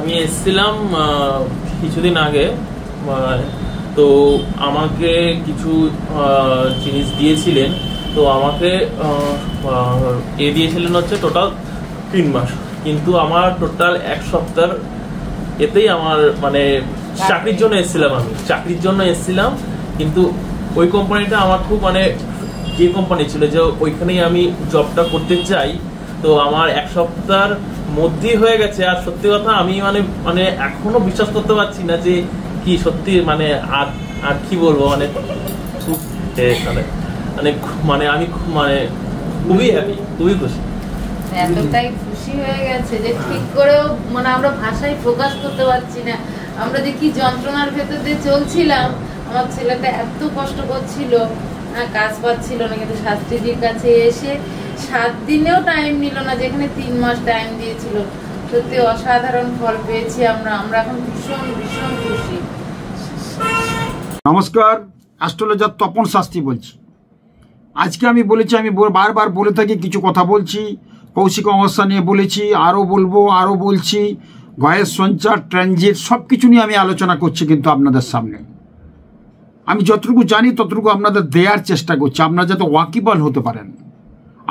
আমি এসেছিলাম কিছুদিন আগে তো আমাকে কিছু জিনিস দিয়েছিলেন তো আমাকে এ দিয়েছিলেন হচ্ছে টোটাল তিন মাস কিন্তু আমার টোটাল এক সপ্তাহ এতেই আমার মানে চাকরির জন্য এসেছিলাম আমি চাকরির জন্য এসেছিলাম কিন্তু ওই কোম্পানিটা আমার খুব মানে যে কোম্পানি ছিল যে ওইখানেই আমি জবটা করতে চাই তো আমার এক সপ্তাহ মধ্যে হয়ে গেছে আর সত্যি কথা আমি মানে মানে এখনো বিশ্বাস করতে পারছি না যে কি সত্যি মানে আর আর কি বলবো মানে মানে মানে আমি খুব মানে খুবই হ্যাপি খুবই খুশি এতটাই খুশি হয়ে গেছে যে হ্যাঁ। ঠিক করেও মানে আমরা ভাষায় প্রকাশ করতে পারছি না আমরা যে কি যন্ত্রণার ভেতর দিয়ে চলছিলাম আমার ছেলেটা এত কষ্ট করছিল কাজ পাচ্ছিল না কিন্তু শাস্ত্রীজির কাছে এসে সাত দিনেও টাইম নিল না যেখানে তিন মাস টাইম দিয়েছিল সত্যি অসাধারণ ফল পেয়েছি আমরা আমরা এখন ভীষণ ভীষণ খুশি নমস্কার অ্যাস্ট্রোলজার তপন শাস্ত্রী বলছি আজকে আমি বলেছি আমি বারবার বলে থাকি কিছু কথা বলছি কৌশিক অবস্থা নিয়ে বলেছি আরও বলবো আরও বলছি গয়ের সঞ্চার ট্রানজিট সব কিছু নিয়ে আমি আলোচনা করছি কিন্তু আপনাদের সামনে আমি যতটুকু জানি ততটুকু আপনাদের দেওয়ার চেষ্টা করছি আপনারা যাতে ওয়াকিবল হতে পারেন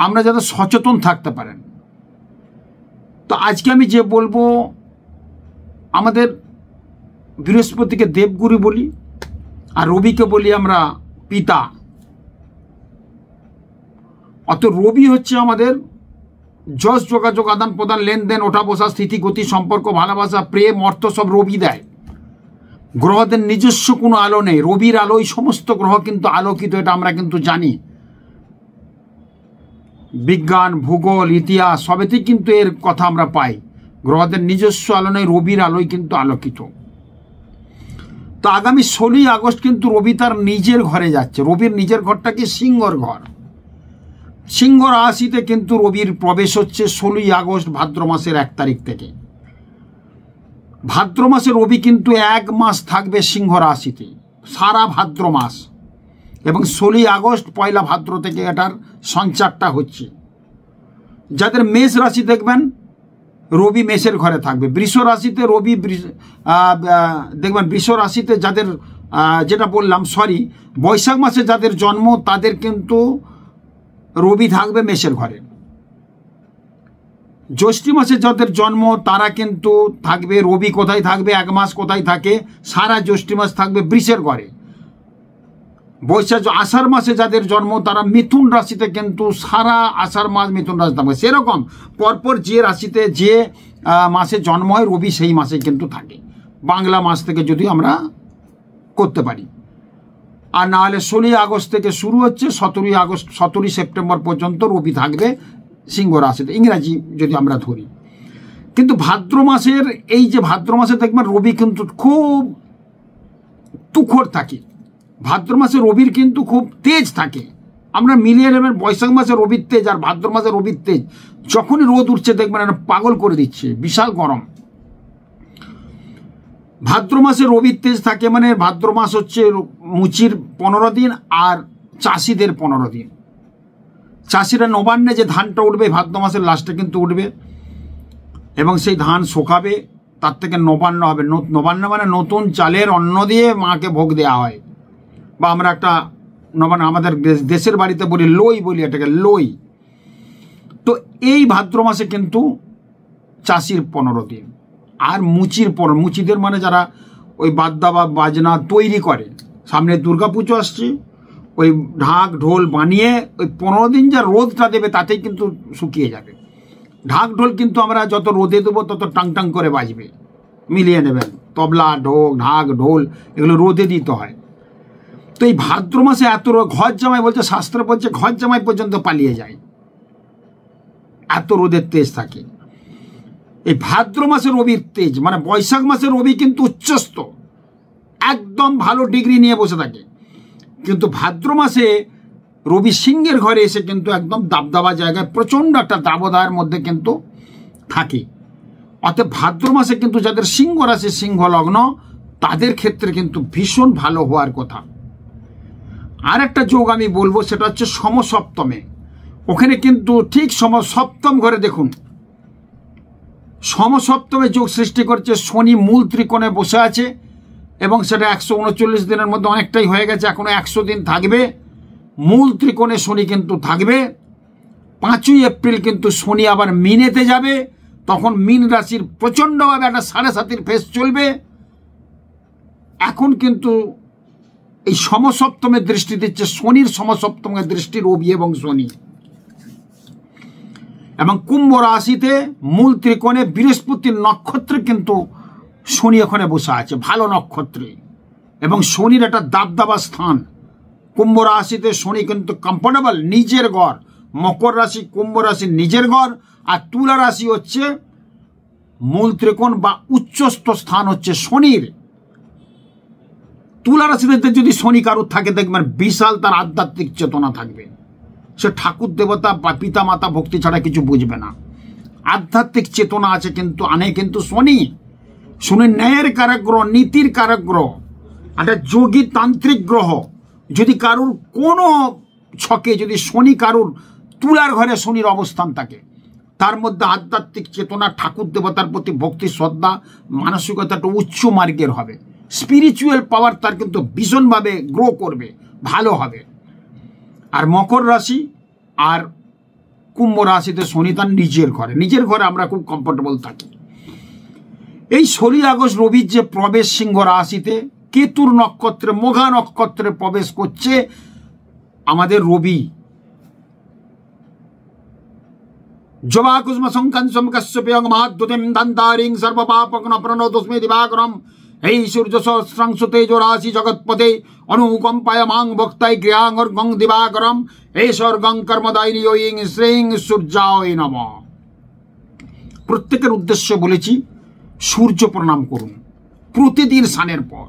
আমরা যাতে সচেতন থাকতে পারেন তো আজকে আমি যে বলবো আমাদের বৃহস্পতিকে দেবগুরু বলি আর রবিকে বলি আমরা পিতা অত রবি হচ্ছে আমাদের যশ যোগাযোগ আদান প্রদান লেনদেন ওঠা বসা স্থিতিগতি সম্পর্ক ভালোবাসা প্রেম অর্থ সব রবি দেয় গ্রহদের নিজস্ব কোনো আলো নেই রবির আলো এই সমস্ত গ্রহ কিন্তু আলোকিত এটা আমরা কিন্তু জানি বিজ্ঞান ভূগোল ইতিহাস সবেতেই কিন্তু এর কথা আমরা পাই গ্রহদের নিজস্ব আলো নয় রবির আলোয় কিন্তু আলোকিত তো আগামী ষোলোই আগস্ট কিন্তু রবি তার নিজের ঘরে যাচ্ছে রবির নিজের ঘরটা কি সিংহর ঘর সিংহ রাশিতে কিন্তু রবির প্রবেশ হচ্ছে ষোলোই আগস্ট ভাদ্র মাসের এক তারিখ থেকে ভাদ্র মাসে রবি কিন্তু এক মাস থাকবে সিংহ রাশিতে সারা ভাদ্র মাস এবং ষোলোই আগস্ট পয়লা ভাদ্র থেকে এটার সঞ্চারটা হচ্ছে যাদের মেষ রাশি দেখবেন রবি মেষের ঘরে থাকবে বৃষ রাশিতে রবি দেখবেন বৃষ রাশিতে যাদের যেটা বললাম সরি বৈশাখ মাসে যাদের জন্ম তাদের কিন্তু রবি থাকবে মেষের ঘরে জ্যৈষ্ঠী মাসে যাদের জন্ম তারা কিন্তু থাকবে রবি কোথায় থাকবে এক মাস কোথায় থাকে সারা জ্যৈষ্ঠী মাস থাকবে বৃষের ঘরে বৈশাখ আষাঢ় মাসে যাদের জন্ম তারা মিথুন রাশিতে কিন্তু সারা আষাঢ় মাস মিথুন রাশি থাকবে সেরকম পরপর যে রাশিতে যে মাসে জন্ম হয় রবি সেই মাসে কিন্তু থাকে বাংলা মাস থেকে যদি আমরা করতে পারি আর নাহলে ষোলোই আগস্ট থেকে শুরু হচ্ছে সতেরোই আগস্ট সতেরোই সেপ্টেম্বর পর্যন্ত রবি থাকবে সিংহ রাশিতে ইংরাজি যদি আমরা ধরি কিন্তু ভাদ্র মাসের এই যে ভাদ্র মাসে দেখবেন রবি কিন্তু খুব তুখর থাকে ভাদ্র মাসে রবির কিন্তু খুব তেজ থাকে আমরা মিলিয়ে নেবেন বৈশাখ মাসে রবির তেজ আর ভাদ্র মাসে রবির তেজ যখনই রোদ উঠছে দেখবেন এটা পাগল করে দিচ্ছে বিশাল গরম ভাদ্র মাসে রবির তেজ থাকে মানে ভাদ্র মাস হচ্ছে মুচির পনেরো দিন আর চাষিদের পনেরো দিন চাষিরা নবান্নে যে ধানটা উঠবে ভাদ্র মাসের লাস্টে কিন্তু উঠবে এবং সেই ধান শোকাবে তার থেকে নবান্ন হবে নবান্ন মানে নতুন চালের অন্ন দিয়ে মাকে ভোগ দেওয়া হয় বা আমরা একটা মানে আমাদের দেশের বাড়িতে বলি লই বলি এটাকে লই তো এই ভাদ্র মাসে কিন্তু চাষির পনেরো দিন আর মুচির পর মুচিদের মানে যারা ওই বাদ্যা বা বাজনা তৈরি করে সামনে দুর্গাপুজো আসছে ওই ঢাক ঢোল বানিয়ে ওই পনেরো দিন যা রোদটা দেবে তাতেই কিন্তু শুকিয়ে যাবে ঢাক ঢোল কিন্তু আমরা যত রোদে দেবো তত টাং টাং করে বাজবে মিলিয়ে নেবেন তবলা ঢোক ঢাক ঢোল এগুলো রোদে দিতে হয় তো এই ভাদ্র মাসে এত ঘর জামাই বলছে শাস্ত্র বলছে ঘর জামাই পর্যন্ত পালিয়ে যায় এত রোদের তেজ থাকে এই ভাদ্র মাসে রবির তেজ মানে বৈশাখ মাসে রবি কিন্তু উচ্চস্ত একদম ভালো ডিগ্রি নিয়ে বসে থাকে কিন্তু ভাদ্র মাসে রবি সিংহের ঘরে এসে কিন্তু একদম দাবদাবা জায়গায় প্রচণ্ড একটা দাবদায়ের মধ্যে কিন্তু থাকে অতএব ভাদ্র মাসে কিন্তু যাদের সিংহ রাশি সিংহ লগ্ন তাদের ক্ষেত্রে কিন্তু ভীষণ ভালো হওয়ার কথা আর একটা যোগ আমি বলবো সেটা হচ্ছে সমসপ্তমে ওখানে কিন্তু ঠিক সম সপ্তম ঘরে দেখুন সমসপ্তমে যোগ সৃষ্টি করছে শনি মূল ত্রিকোণে বসে আছে এবং সেটা একশো উনচল্লিশ দিনের মধ্যে অনেকটাই হয়ে গেছে এখনও একশো দিন থাকবে মূল ত্রিকোণে শনি কিন্তু থাকবে পাঁচই এপ্রিল কিন্তু শনি আবার মিনেতে যাবে তখন মিন রাশির প্রচণ্ডভাবে একটা সাড়ে সাতির ফেস চলবে এখন কিন্তু এই সমসপ্তমের দৃষ্টি দিচ্ছে শনির সমসপ্তমের দৃষ্টি রবি এবং শনি এবং কুম্ভ রাশিতে মূল ত্রিকোণে বৃহস্পতির নক্ষত্রে কিন্তু শনি ওখানে বসে আছে ভালো নক্ষত্রে এবং শনির একটা দাবদাবা স্থান কুম্ভ রাশিতে শনি কিন্তু কমফোর্টেবল নিজের গড় মকর রাশি কুম্ভ রাশি নিজের গড় আর তুলা রাশি হচ্ছে মূল ত্রিকোণ বা উচ্চস্থ স্থান হচ্ছে শনির তুলার রাশিদের যদি শনি কারুর থাকে দেখবেন মানে বিশাল তার আধ্যাত্মিক চেতনা থাকবে সে ঠাকুর দেবতা বা পিতা মাতা ভক্তি ছাড়া কিছু বুঝবে না আধ্যাত্মিক চেতনা আছে কিন্তু আনে কিন্তু শনি শুনে ন্যায়ের কারাগ্রহ নীতির কারাগ্রহ একটা যোগী তান্ত্রিক গ্রহ যদি কারুর কোনো ছকে যদি শনি কারুর তুলার ঘরে শনির অবস্থান থাকে তার মধ্যে আধ্যাত্মিক চেতনা ঠাকুর দেবতার প্রতি ভক্তি শ্রদ্ধা মানসিকতাটা উচ্চ মার্গের হবে স্পিরিচুয়াল পাওয়ার তার কিন্তু ভীষণভাবে গ্রো করবে ভালো হবে আর মকর রাশি আর কুম্ভ রাশিতে শনি তার নিজের ঘরে নিজের ঘরে আমরা খুব কমফোর্টেবল থাকি এই ষোলোই আগস্ট রবির যে প্রবেশ সিংহ রাশিতে কেতুর নক্ষত্রে মোঘা নক্ষত্রে প্রবেশ করছে আমাদের রবি জবা কুষ্ম সংখ্যান পেয়ং মহাদ্যুতিম দন্তারিং সর্বপাপগ্ন প্রণদোস্মি দিবাগ্রম এই সূর্য সহস্রাংশ তেজ রাশি জগৎপতে অনুকম্পায় মাং ভক্তায় ক্রিয়াং অর্গং দিবাকরম এই স্বর্গং কর্মদায়ী ইং শ্রেং সূর্যায় নম প্রত্যেকের উদ্দেশ্য বলেছি সূর্য প্রণাম করুন প্রতিদিন স্নানের পর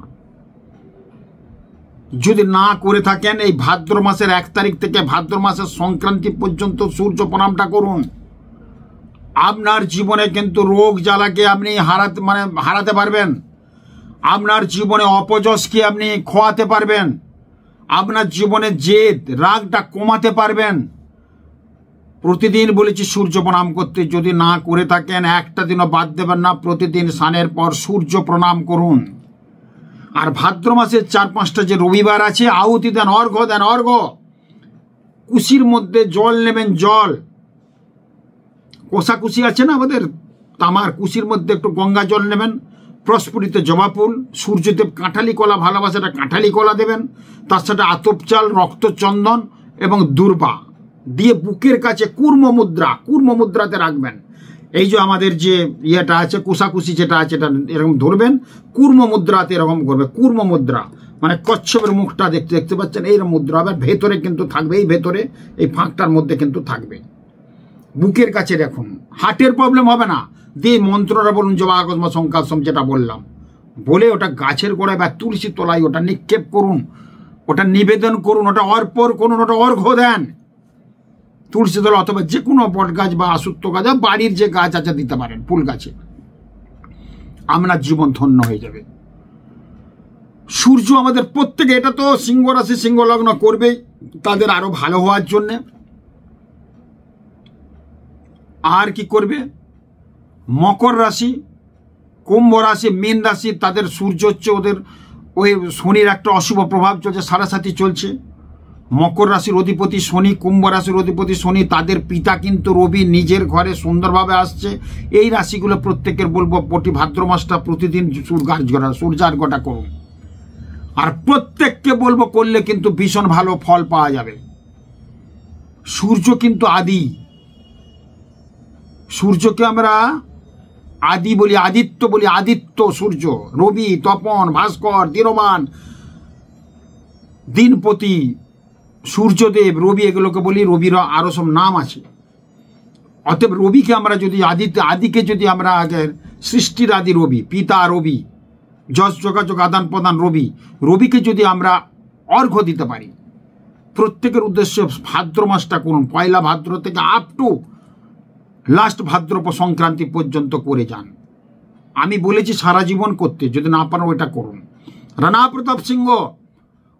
যদি না করে থাকেন এই ভাদ্র মাসের এক তারিখ থেকে ভাদ্র মাসের সংক্রান্তি পর্যন্ত সূর্য প্রণামটা করুন আপনার জীবনে কিন্তু রোগ জ্বালাকে আপনি হারাতে মানে হারাতে পারবেন আপনার জীবনে কি আপনি খোয়াতে পারবেন আপনার জীবনে জেদ রাগটা কমাতে পারবেন প্রতিদিন বলেছি সূর্য প্রণাম করতে যদি না করে থাকেন একটা দিনও বাদ দেবেন না প্রতিদিন স্নানের পর সূর্য প্রণাম করুন আর ভাদ্র মাসের চার পাঁচটা যে রবিবার আছে আহুতি দেন অর্ঘ দেন অর্ঘ কুশির মধ্যে জল নেবেন জল কুশি আছে না আমাদের তামার কুশির মধ্যে একটু গঙ্গা জল নেবেন প্রস্ফুটিত জবাফুল সূর্যদেব কাঁঠালি কলা ভালোবাসাটা কাঁঠালি কলা দেবেন তার সাথে আতপচাল রক্তচন্দন এবং দুর্বা দিয়ে বুকের কাছে কুর্ম মুদ্রা কুর্ম মুদ্রাতে রাখবেন এই যে আমাদের যে ইয়েটা আছে কুসাকুসি যেটা আছে এটা এরকম ধরবেন কুর্ম মুদ্রাতে এরকম করবে কুর্ম মুদ্রা মানে কচ্ছপের মুখটা দেখতে দেখতে পাচ্ছেন এই মুদ্রা আবার ভেতরে কিন্তু থাকবে এই ভেতরে এই ফাঁকটার মধ্যে কিন্তু থাকবে বুকের কাছে রাখুন হার্টের প্রবলেম হবে না দিয়ে মন্ত্রটা বলুন জমাগম শঙ্কাশম যেটা বললাম বলে ওটা গাছের গোড়ায় বা তুলসী তলায় ওটা নিক্ষেপ করুন ওটা নিবেদন করুন ওটা অর্পর করুন ওটা অর্ঘ দেন তুলসী তোলা অথবা যে কোনো বট গাছ বা আসুত্ব গাছ বাড়ির যে গাছ আছে দিতে পারেন ফুল গাছে আপনার জীবন ধন্য হয়ে যাবে সূর্য আমাদের প্রত্যেকে এটা তো সিংহ রাশি সিংহ লগ্ন করবেই তাদের আরও ভালো হওয়ার জন্যে আর কি করবে মকর রাশি কুম্ভ রাশি মীন রাশি তাদের সূর্য হচ্ছে ওদের ওই শনির একটা অশুভ প্রভাব চলছে সারাসাথি চলছে মকর রাশির অধিপতি শনি কুম্ভ রাশির অধিপতি শনি তাদের পিতা কিন্তু রবি নিজের ঘরে সুন্দরভাবে আসছে এই রাশিগুলো প্রত্যেকের বলবো প্রতি ভাদ্র মাসটা প্রতিদিন সূর্যার্ঘটা সূর্যার্ঘটা করুন আর প্রত্যেককে বলবো করলে কিন্তু ভীষণ ভালো ফল পাওয়া যাবে সূর্য কিন্তু আদি সূর্যকে আমরা আদি বলি আদিত্য বলি আদিত্য সূর্য রবি তপন ভাস্কর দীনমান দিনপতি সূর্যদেব রবি এগুলোকে বলি রবির আরও সব নাম আছে অতএব রবিকে আমরা যদি আদিত্য আদিকে যদি আমরা আগের সৃষ্টির আদি রবি পিতা রবি যশ যোগাযোগ আদান প্রদান রবি রবিকে যদি আমরা অর্ঘ দিতে পারি প্রত্যেকের উদ্দেশ্যে ভাদ্র মাসটা করুন পয়লা ভাদ্র থেকে আপ টু লাস্ট ভাদ্রপ সংক্রান্তি পর্যন্ত করে যান আমি বলেছি সারা জীবন করতে যদি না পারো এটা করুন রানা প্রতাপ সিংহ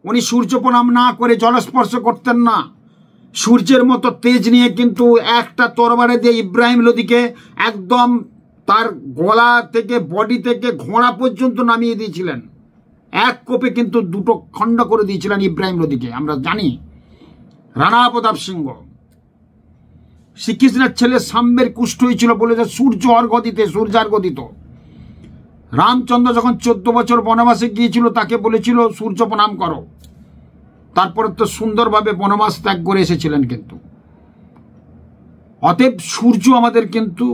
উনি সূর্য প্রণাম না করে জলস্পর্শ করতেন না সূর্যের মতো তেজ নিয়ে কিন্তু একটা তরবারে দিয়ে ইব্রাহিম লোদিকে একদম তার গলা থেকে বডি থেকে ঘোড়া পর্যন্ত নামিয়ে দিয়েছিলেন এক কোপে কিন্তু দুটো খণ্ড করে দিয়েছিলেন ইব্রাহিম লোদিকে আমরা জানি রানা প্রতাপ সিংহ শ্রীকৃষ্ণের ছেলে সাম্যের কুষ্ঠ হয়েছিল বলে যে সূর্য অর্ঘ দিতে সূর্যার্ঘ দিত রামচন্দ্র যখন চোদ্দ বছর বনবাসে গিয়েছিল তাকে বলেছিল সূর্য প্রণাম করো তারপর তো সুন্দরভাবে বনবাস ত্যাগ করে এসেছিলেন কিন্তু অতএব সূর্য আমাদের কিন্তু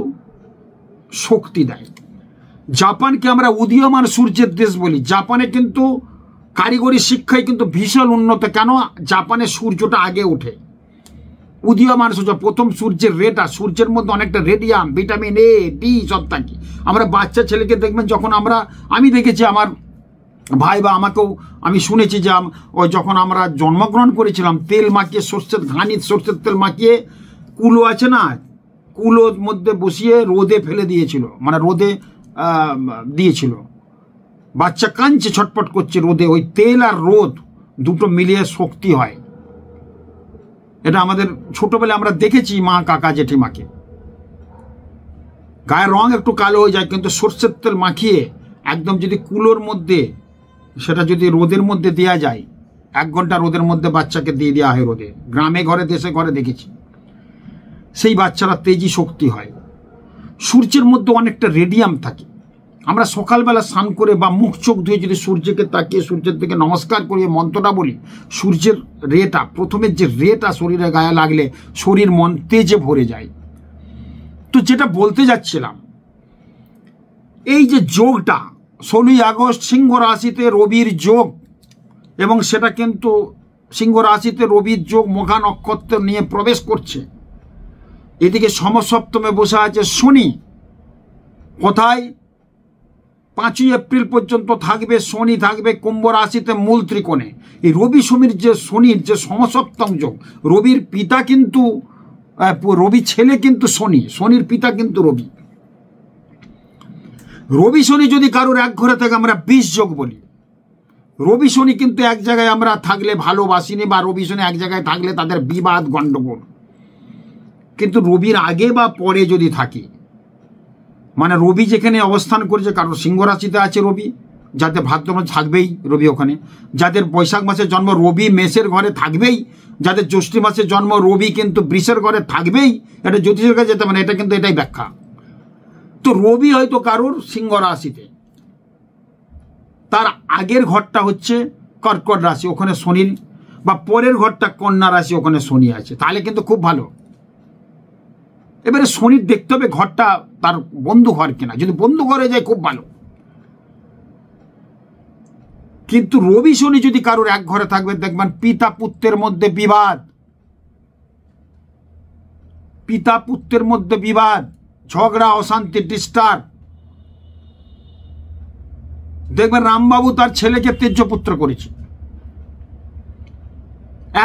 শক্তি দেয় জাপানকে আমরা উদীয়মান সূর্যের দেশ বলি জাপানে কিন্তু কারিগরি শিক্ষায় কিন্তু ভীষণ উন্নত কেন জাপানে সূর্যটা আগে ওঠে উদীয়মান সূর্য প্রথম সূর্যের রেটা আর সূর্যের মধ্যে অনেকটা রেডিয়াম ভিটামিন এ ডি সব থাকে আমরা বাচ্চা ছেলেকে দেখবেন যখন আমরা আমি দেখেছি আমার ভাই বা আমাকেও আমি শুনেছি যে যখন আমরা জন্মগ্রহণ করেছিলাম তেল মাখিয়ে সর্ষের ঘানির সর্ষের তেল মাখিয়ে কুলো আছে না কুলোর মধ্যে বসিয়ে রোদে ফেলে দিয়েছিল মানে রোদে দিয়েছিল বাচ্চা কাঁদছে ছটপট করছে রোদে ওই তেল আর রোদ দুটো মিলিয়ে শক্তি হয় এটা আমাদের ছোটোবেলায় আমরা দেখেছি মা কাকা জেঠিমাকে গায়ের রং একটু কালো হয়ে যায় কিন্তু সর্ষের তেল মাখিয়ে একদম যদি কুলোর মধ্যে সেটা যদি রোদের মধ্যে দেওয়া যায় এক ঘন্টা রোদের মধ্যে বাচ্চাকে দিয়ে দেওয়া হয় রোদে গ্রামে ঘরে দেশে ঘরে দেখেছি সেই বাচ্চারা তেজি শক্তি হয় সূর্যের মধ্যে অনেকটা রেডিয়াম থাকে আমরা সকালবেলা স্নান করে বা মুখ চোখ ধুয়ে যদি সূর্যকে তাকিয়ে সূর্যের দিকে নমস্কার করিয়ে মন্ত্রটা বলি সূর্যের রেটা প্রথমে যে রেটা শরীরে গায়ে লাগলে শরীর মন তেজে ভরে যায় তো যেটা বলতে যাচ্ছিলাম এই যে যোগটা ষোলোই আগস্ট সিংহ রাশিতে রবির যোগ এবং সেটা কিন্তু সিংহ রাশিতে রবির যোগ মঘা নক্ষত্র নিয়ে প্রবেশ করছে এদিকে সমসপ্তমে বসে আছে শনি কোথায় পাঁচই এপ্রিল পর্যন্ত থাকবে শনি থাকবে কুম্ভ রাশিতে মূল ত্রিকোণে এই রবি শনির যে শনির যে সমসপ্তম যোগ রবির পিতা কিন্তু রবি ছেলে কিন্তু শনি শনির পিতা কিন্তু রবি রবি শনি যদি কারোর এক ঘরে থাকে আমরা বিষ যোগ বলি রবি শনি কিন্তু এক জায়গায় আমরা থাকলে ভালোবাসিনি বা রবি শনি এক জায়গায় থাকলে তাদের বিবাদ গণ্ডগোল কিন্তু রবির আগে বা পরে যদি থাকি মানে রবি যেখানে অবস্থান করেছে কারণ সিংহ রাশিতে আছে রবি যাদের ভাদ্র মাস থাকবেই রবি ওখানে যাদের বৈশাখ মাসে জন্ম রবি মেষের ঘরে থাকবেই যাদের জ্যৈষ্ঠী মাসে জন্ম রবি কিন্তু বৃষের ঘরে থাকবেই এটা জ্যোতিষের কাছে যেতে মানে এটা কিন্তু এটাই ব্যাখ্যা তো রবি হয়তো কারোর সিংহ রাশিতে তার আগের ঘরটা হচ্ছে কর্কট রাশি ওখানে শনি বা পরের ঘরটা কন্যা রাশি ওখানে শনি আছে তাহলে কিন্তু খুব ভালো এবারে শনির দেখতে হবে ঘরটা তার বন্ধু ঘর কিনা যদি বন্ধু ঘরে যায় খুব ভালো কিন্তু রবি শনি যদি কারোর এক ঘরে থাকবে দেখবেন পিতা পুত্রের মধ্যে বিবাদ পিতা পুত্রের মধ্যে বিবাদ ঝগড়া অশান্তি ডিস্টার্ব দেখবেন রামবাবু তার ছেলেকে তেজ্য পুত্র করেছে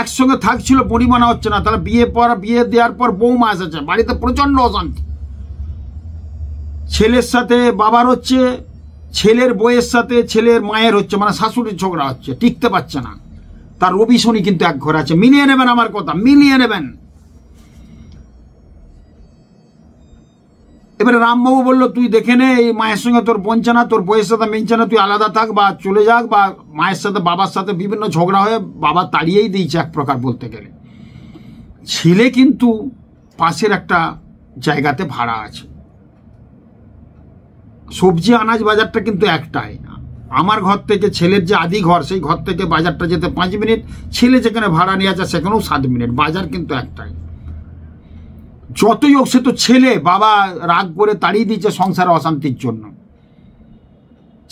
একসঙ্গে থাকছিল পরিমাণ হচ্ছে না তাহলে বিয়ে পর বিয়ে দেওয়ার পর বউ মা এসেছে বাড়িতে প্রচণ্ড অশান্তি ছেলের সাথে বাবার হচ্ছে ছেলের বইয়ের সাথে ছেলের মায়ের হচ্ছে মানে শাশুড়ির ঝগড়া হচ্ছে টিকতে পারছে না তার রবি শনি কিন্তু এক ঘর আছে মিলিয়ে নেবেন আমার কথা মিলিয়ে নেবেন এবারে রামবাবু বলল তুই দেখে নে এই মায়ের সঙ্গে তোর বঞ্চে না তোর বইয়ের সাথে মিনছে না তুই আলাদা থাক বা চলে যাক বা মায়ের সাথে বাবার সাথে বিভিন্ন ঝগড়া হয়ে বাবা তাড়িয়েই দিয়েছে এক প্রকার বলতে গেলে ছেলে কিন্তু পাশের একটা জায়গাতে ভাড়া আছে সবজি আনাজ বাজারটা কিন্তু একটাই আমার ঘর থেকে ছেলের যে আদি ঘর সেই ঘর থেকে বাজারটা যেতে পাঁচ মিনিট ছেলে যেখানে ভাড়া নিয়ে আছে সেখানেও সাত মিনিট বাজার কিন্তু একটাই যতই হোক সে তো ছেলে বাবা রাগ করে তাড়িয়ে দিচ্ছে সংসারে অশান্তির জন্য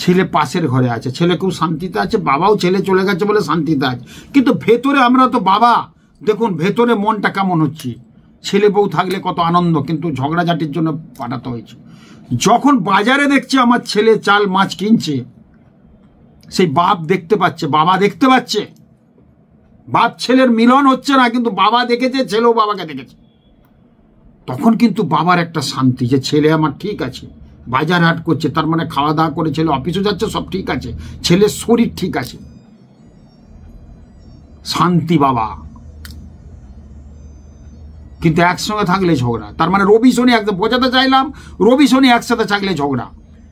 ছেলে পাশের ঘরে আছে ছেলে খুব শান্তিতে আছে বাবাও ছেলে চলে গেছে বলে শান্তিতে আছে কিন্তু ভেতরে আমরা তো বাবা দেখুন ভেতরে মনটা কেমন হচ্ছে ছেলে বউ থাকলে কত আনন্দ কিন্তু ঝগড়াঝাটির জন্য পাঠাতে হয়েছে যখন বাজারে দেখছে আমার ছেলে চাল মাছ কিনছে সেই বাপ দেখতে পাচ্ছে বাবা দেখতে পাচ্ছে বাপ ছেলের মিলন হচ্ছে না কিন্তু বাবা দেখেছে ছেলেও বাবাকে দেখেছে তখন কিন্তু বাবার একটা শান্তি যে ছেলে আমার ঠিক আছে বাজার হাট করছে তার মানে খাওয়া দাওয়া করে ছেলে অফিসে যাচ্ছে সব ঠিক আছে ছেলের শরীর ঠিক আছে শান্তি বাবা কিন্তু একসঙ্গে থাকলে ঝগড়া তার মানে রবি শনি একদম বোঝাতে চাইলাম রবি শনি একসাথে থাকলে ঝগড়া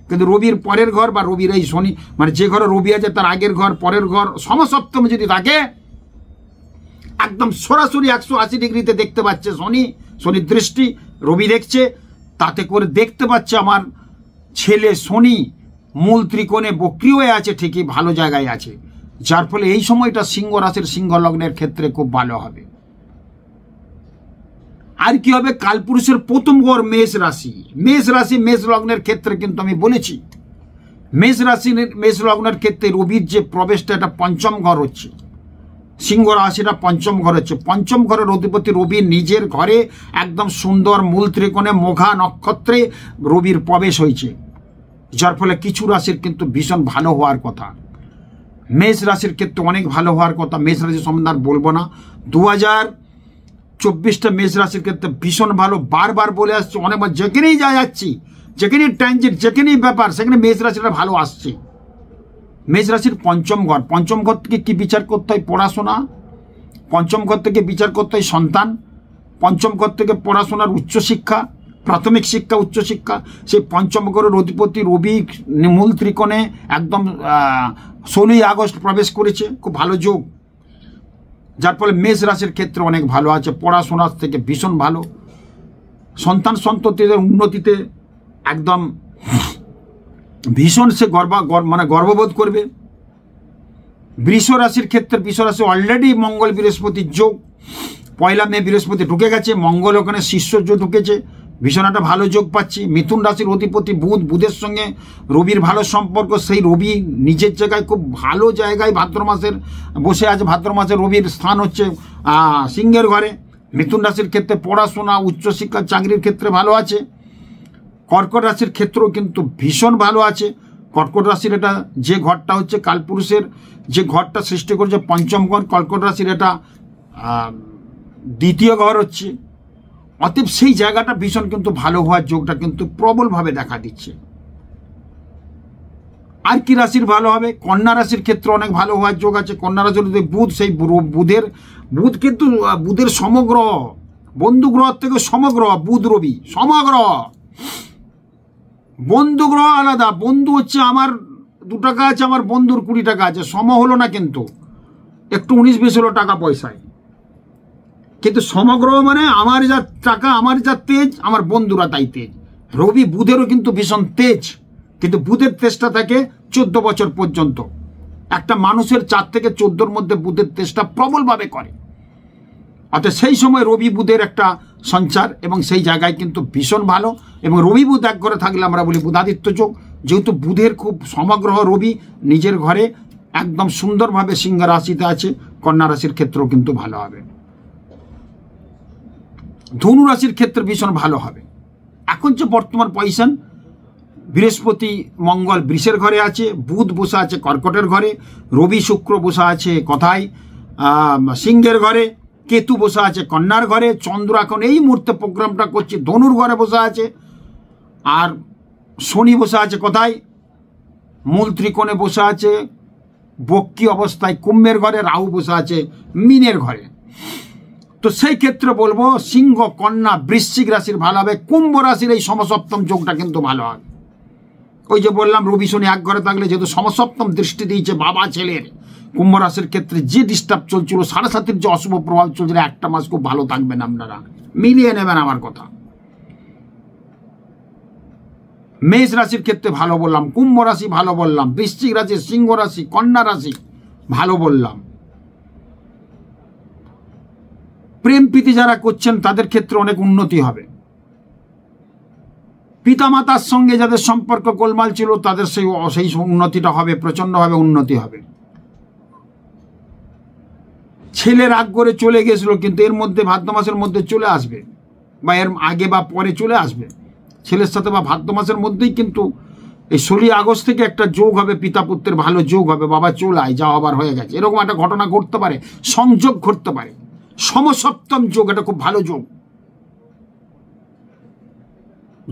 কিন্তু রবির পরের ঘর বা রবির এই শনি মানে যে ঘরে রবি আছে তার আগের ঘর পরের ঘর সমসপ্তমে যদি থাকে একদম সরাসরি একশো আশি ডিগ্রিতে দেখতে পাচ্ছে শনি শনির দৃষ্টি রবি দেখছে তাতে করে দেখতে পাচ্ছে আমার ছেলে শনি মূল ত্রিকোণে বক্রি হয়ে আছে ঠিকই ভালো জায়গায় আছে যার ফলে এই সময়টা সিংহ রাশির সিংহ লগ্নের ক্ষেত্রে খুব ভালো হবে আর কি হবে কালপুরুষের প্রথম গড় মেষ রাশি মেষ রাশি মেষ লগ্নের ক্ষেত্রে কিন্তু আমি বলেছি মেষ রাশি মেষ লগ্নের ক্ষেত্রে রবির যে প্রবেশটা এটা পঞ্চম ঘর হচ্ছে সিংহ রাশিটা পঞ্চম ঘর হচ্ছে পঞ্চম ঘরের অধিপতি রবি নিজের ঘরে একদম সুন্দর মূল ত্রিকোণে মোঘা নক্ষত্রে রবির প্রবেশ হয়েছে যার ফলে কিছু রাশির কিন্তু ভীষণ ভালো হওয়ার কথা মেষ রাশির ক্ষেত্রে অনেক ভালো হওয়ার কথা মেষ রাশির সম্বন্ধে আর বলবো না দু হাজার চব্বিশটা মেষ রাশির ক্ষেত্রে ভীষণ ভালো বারবার বলে আসছে অনেকবার যেখানেই যা যাচ্ছি যেখানেই ট্রানজিট যেখানেই ব্যাপার সেখানে মেষ রাশিটা ভালো আসছে মেষ রাশির পঞ্চম ঘর পঞ্চম ঘর থেকে কী বিচার করতে হয় পড়াশোনা পঞ্চম ঘর থেকে বিচার করতে হয় সন্তান পঞ্চম ঘর থেকে পড়াশোনার উচ্চশিক্ষা প্রাথমিক শিক্ষা উচ্চশিক্ষা সেই পঞ্চম ঘরের অধিপতি রবি মূল ত্রিকোণে একদম ষোলোই আগস্ট প্রবেশ করেছে খুব ভালো যোগ যার ফলে মেষ রাশির ক্ষেত্রে অনেক ভালো আছে পড়াশোনার থেকে ভীষণ ভালো সন্তান সন্ততিদের উন্নতিতে একদম ভীষণ সে গর্ব মানে গর্ববোধ করবে বৃষ রাশির ক্ষেত্রে বৃষ রাশি অলরেডি মঙ্গল বৃহস্পতির যোগ পয়লা মে বৃহস্পতি ঢুকে গেছে মঙ্গল ওখানে শিষ্য যোগ ঢুকেছে ভীষণ একটা ভালো যোগ পাচ্ছি মিথুন রাশির অধিপতি বুধ বুধের সঙ্গে রবির ভালো সম্পর্ক সেই রবি নিজের জায়গায় খুব ভালো জায়গায় ভাদ্র মাসের বসে আছে ভাদ্র মাসের রবির স্থান হচ্ছে সিংহের ঘরে মিথুন রাশির ক্ষেত্রে পড়াশোনা উচ্চশিক্ষা চাকরির ক্ষেত্রে ভালো আছে কর্কট রাশির ক্ষেত্রেও কিন্তু ভীষণ ভালো আছে কর্কট রাশির এটা যে ঘরটা হচ্ছে কালপুরুষের যে ঘরটা সৃষ্টি করেছে পঞ্চম ঘর কর্কট রাশির এটা দ্বিতীয় ঘর হচ্ছে অতএব সেই জায়গাটা ভীষণ কিন্তু ভালো হওয়ার যোগটা কিন্তু প্রবলভাবে দেখা দিচ্ছে আর কি রাশির ভালো হবে কন্যা রাশির ক্ষেত্রে অনেক ভালো হওয়ার যোগ আছে কন্যা রাশির বুধ সেই বুধের বুধ কিন্তু বুধের সমগ্র বন্ধু গ্রহ থেকে সমগ্র বুধ রবি সমগ্র বন্ধু গ্রহ আলাদা বন্ধু হচ্ছে আমার দু টাকা আছে আমার বন্ধুর কুড়ি টাকা আছে সম হলো না কিন্তু একটু উনিশ বিশ হলো টাকা পয়সায় কিন্তু সমগ্রহ মানে আমার যা টাকা আমার যা তেজ আমার বন্ধুরা তাই তেজ রবি বুধেরও কিন্তু ভীষণ তেজ কিন্তু বুধের তেজটা থাকে চোদ্দ বছর পর্যন্ত একটা মানুষের চার থেকে চোদ্দোর মধ্যে বুধের তেজটা প্রবলভাবে করে অর্থাৎ সেই সময় রবি বুধের একটা সঞ্চার এবং সেই জায়গায় কিন্তু ভীষণ ভালো এবং রবি বুধ এক ঘরে থাকলে আমরা বলি বুধাদিত্য যোগ যেহেতু বুধের খুব সমগ্রহ রবি নিজের ঘরে একদম সুন্দরভাবে সিংহ রাশিতে আছে কন্যা রাশির ক্ষেত্রেও কিন্তু ভালো হবে ধনু রাশির ক্ষেত্রে ভীষণ ভালো হবে এখন যে বর্তমান পয়সান বৃহস্পতি মঙ্গল বৃষের ঘরে আছে বুধ বসা আছে কর্কটের ঘরে রবি শুক্র বসা আছে কথায় সিংহের ঘরে কেতু বসে আছে কন্যার ঘরে চন্দ্র এখন এই মুহূর্তে প্রোগ্রামটা করছে ধনুর ঘরে বসে আছে আর শনি বসে আছে কোথায় মূল ত্রিকোণে বসে আছে বক্কি অবস্থায় কুম্ভের ঘরে রাহু বসে আছে মিনের ঘরে তো সেই ক্ষেত্রে বলবো সিংহ কন্যা বৃশ্চিক রাশির ভালো হবে কুম্ভ রাশির এই সমসপ্তম যোগটা কিন্তু ভালো হবে ওই যে বললাম রবি শনি এক ঘরে থাকলে যেহেতু সমসপ্তম দৃষ্টি দিয়েছে বাবা ছেলের কুম্ভ রাশির ক্ষেত্রে যে ডিস্টার্ব চলছিল সাড়ে সাতের যে অশুভ প্রভাব চলছিল একটা মাস খুব ভালো থাকবেন আপনারা মিলিয়ে নেবেন আমার কথা মেষ রাশির ক্ষেত্রে ভালো বললাম কুম্ভ রাশি ভালো বললাম বৃশ্চিক রাশি সিংহ রাশি কন্যা রাশি ভালো বললাম প্রেম প্রীতি যারা করছেন তাদের ক্ষেত্রে অনেক উন্নতি হবে পিতামাতার সঙ্গে যাদের সম্পর্ক গোলমাল ছিল তাদের সেই সেই উন্নতিটা হবে প্রচণ্ডভাবে উন্নতি হবে ছেলে রাগ করে চলে গেছিল কিন্তু এর মধ্যে ভাদ্র মাসের মধ্যে চলে আসবে বা এর আগে বা পরে চলে আসবে ছেলের সাথে বা ভাদ্র মাসের মধ্যেই কিন্তু এই ষোলোই আগস্ট থেকে একটা যোগ হবে পিতা পুত্রের ভালো যোগ হবে বাবা চলে আয় যা আবার হয়ে গেছে এরকম একটা ঘটনা ঘটতে পারে সংযোগ ঘটতে পারে সমসপ্তম যোগ এটা খুব ভালো যোগ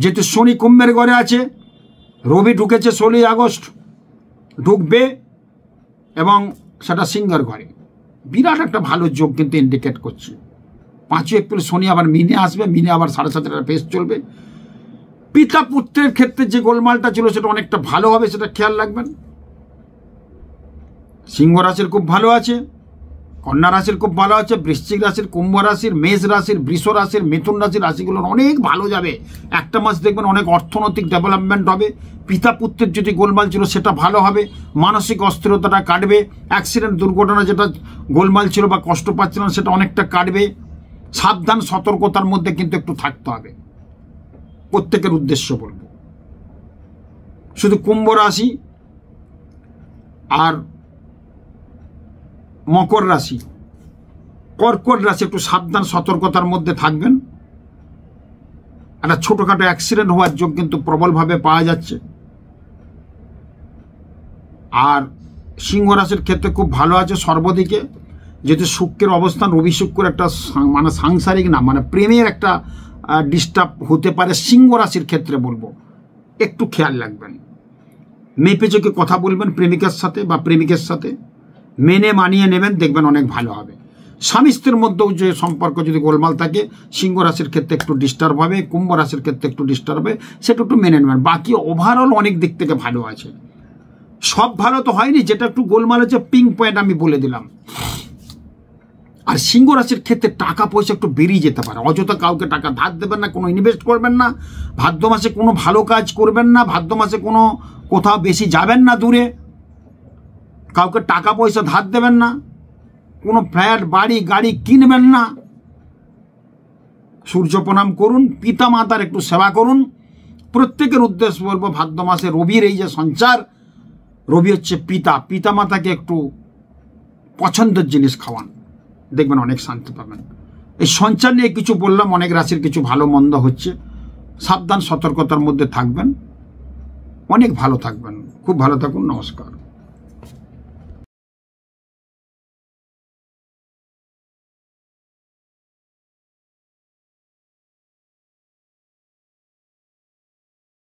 যেহেতু শনি কুম্ভের ঘরে আছে রবি ঢুকেছে ষোলোই আগস্ট ঢুকবে এবং সেটা সিঙ্গার ঘরে বিরাট একটা ভালো যোগ কিন্তু ইন্ডিকেট করছে পাঁচই এপ্রিল শনি আবার মিনে আসবে মিনে আবার সাড়ে সাতটা ফেস চলবে পিতা পুত্রের ক্ষেত্রে যে গোলমালটা ছিল সেটা অনেকটা ভালো হবে সেটা খেয়াল রাখবেন সিংহ রাশির খুব ভালো আছে কন্যা রাশির খুব ভালো আছে বৃশ্চিক রাশির কুম্ভ রাশির মেষ রাশির বৃষ রাশির মিথুন রাশির রাশিগুলো অনেক ভালো যাবে একটা মাস দেখবেন অনেক অর্থনৈতিক ডেভেলপমেন্ট হবে পিতা পুত্রের যদি গোলমাল ছিল সেটা ভালো হবে মানসিক অস্থিরতাটা কাটবে অ্যাক্সিডেন্ট দুর্ঘটনা যেটা গোলমাল ছিল বা কষ্ট না সেটা অনেকটা কাটবে সাবধান সতর্কতার মধ্যে কিন্তু একটু থাকতে হবে প্রত্যেকের উদ্দেশ্য বলবো শুধু কুম্ভ রাশি আর মকর রাশি কর্কট রাশি একটু সাবধান সতর্কতার মধ্যে থাকবেন একটা ছোটোখাটো অ্যাক্সিডেন্ট হওয়ার যোগ কিন্তু প্রবলভাবে পাওয়া যাচ্ছে আর সিংহ রাশির ক্ষেত্রে খুব ভালো আছে সর্বদিকে যেহেতু শুক্রের অবস্থান রবি শুক্র একটা মানে সাংসারিক না মানে প্রেমের একটা ডিস্টার্ব হতে পারে সিংহ রাশির ক্ষেত্রে বলবো একটু খেয়াল রাখবেন মেপে চোখে কথা বলবেন প্রেমিকার সাথে বা প্রেমিকের সাথে মেনে মানিয়ে নেবেন দেখবেন অনেক ভালো হবে স্বামী স্ত্রীর মধ্যেও যে সম্পর্ক যদি গোলমাল থাকে সিংহ রাশির ক্ষেত্রে একটু ডিস্টার্ব হবে কুম্ভ রাশির ক্ষেত্রে একটু ডিস্টার্ব হবে সেটা একটু মেনে নেবেন বাকি ওভারঅল অনেক দিক থেকে ভালো আছে সব ভালো তো হয়নি যেটা একটু গোলমাল হচ্ছে পিঙ্ক পয়েন্ট আমি বলে দিলাম আর সিংহ রাশির ক্ষেত্রে টাকা পয়সা একটু বেরিয়ে যেতে পারে অযথা কাউকে টাকা ধার দেবেন না কোনো ইনভেস্ট করবেন না ভাদ্র মাসে কোনো ভালো কাজ করবেন না ভাদ্র মাসে কোনো কোথাও বেশি যাবেন না দূরে কাউকে টাকা পয়সা ধার দেবেন না কোনো ফ্ল্যাট বাড়ি গাড়ি কিনবেন না সূর্য প্রণাম করুন পিতা মাতার একটু সেবা করুন প্রত্যেকের উদ্দেশ্য বলবো ভাদ্র মাসে রবির এই যে সঞ্চার রবি হচ্ছে পিতা পিতা মাতাকে একটু পছন্দের জিনিস খাওয়ান দেখবেন অনেক শান্তি পাবেন এই সঞ্চার নিয়ে কিছু বললাম অনেক রাশির কিছু ভালো মন্দ হচ্ছে সাবধান সতর্কতার মধ্যে থাকবেন অনেক ভালো থাকবেন খুব ভালো থাকুন নমস্কার